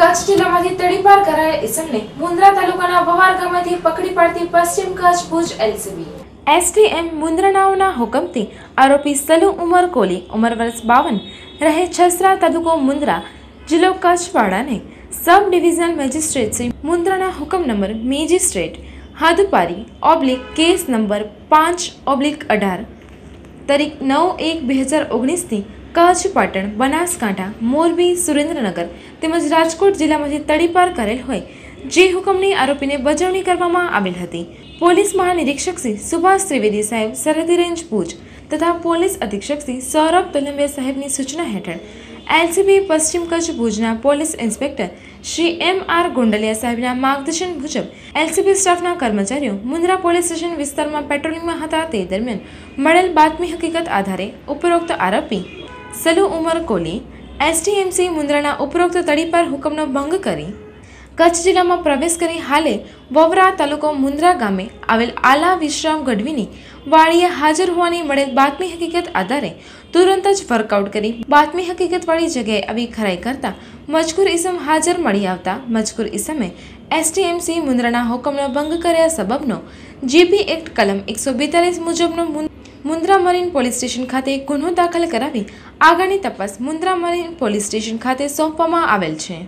કચ્છ જિલ્લામાંથી તડીપાર કરાયેલ ઇસમને મુન્દ્રા તાલુકાના વવાર ગામેથી પકડી પાડતી પશ્ચિમ કચ્છ ભુજ એલસીબી એસટીએમ મુન્દ્રનાઓના હુકમથી આરોપી સલુ ઉમર કોલી ઉમર વર્ષ બાવન રહે છસરા તાલુકો મુન્દ્રા જિલ્લો કચ્છવાળાને સબ ડિવિઝનલ મેજિસ્ટ્રેટ શ્રી મુન્દ્રાના હુકમ નંબર મેજિસ્ટ્રેટ હાદુપારી ઓબ્લિક કેસ નંબર પાંચ ઓબ્લિક અઢાર તારીખ નવ એક બે હજાર ઓગણીસથી કચ્છ પાટણ બનાસકાંઠા મોરબી સુરેન્દ્રનગર તેમજ રાજકોટ જિલ્લામાંથી તડીપાર કરેલ હોય જે હુકમની આરોપીને બજવણી કરવામાં આવેલ હતી પોલીસ મહાનિરીક્ષક શ્રી સુભાષ ત્રિવેદી સાહેબ સરહદી રેન્જ ભુજ તથા પોલીસ અધિક્ષક શ્રી સૌરભ તોલંબિયા સાહેબની સૂચના હેઠળ એલસીબી પશ્ચિમ કચ્છ ભુજના police inspector Shri M R Gondaliya સાહેબના માર્ગદર્શન મુજબ એલસીબી સ્ટાફના કર્મચારીઓ મુન્દ્રા પોલીસ સ્ટેશન વિસ્તારમાં પેટ્રોલિંગમાં હતા તે દરમિયાન મળેલ બાતમી હકીકત આધારે ઉપરોક્ત આરોપી સલુ ઉમર કોલી એસટીએમસી મુન્દ્રાના ઉપરોક્ત તળી પર હુકમનો ભંગ કરી કચ્છ જિલ્લામાં પ્રવેશ કરી હાલે વવરા તાલુકો મુન્દ્રા ગામે આવેલ આલા વિશ્રામ ગઢવીની વાળીએ હાજર હોવાની મળેલ બાતમી હકીકત આધારે તુરંત જ વર્કઆઉટ કરી બાતમી હકીકતવાળી જગ્યાએ આવી ખરાઈ કરતા મજકૂર ઇસમ હાજર મળી આવતા મજકૂર ઇસમે એસટીએમસી મુન્દ્રાના હુકમનો ભંગ કર્યા સબબનો જીપી એક્ટ કલમ એકસો બેતાલીસ મુજબનો મુન્દ્રા મરીન પોલીસ સ્ટેશન ખાતે ગુનો દાખલ કરાવી આગળની તપાસ મુન્દ્રા મરીન પોલીસ સ્ટેશન ખાતે સોંપવામાં આવેલ છે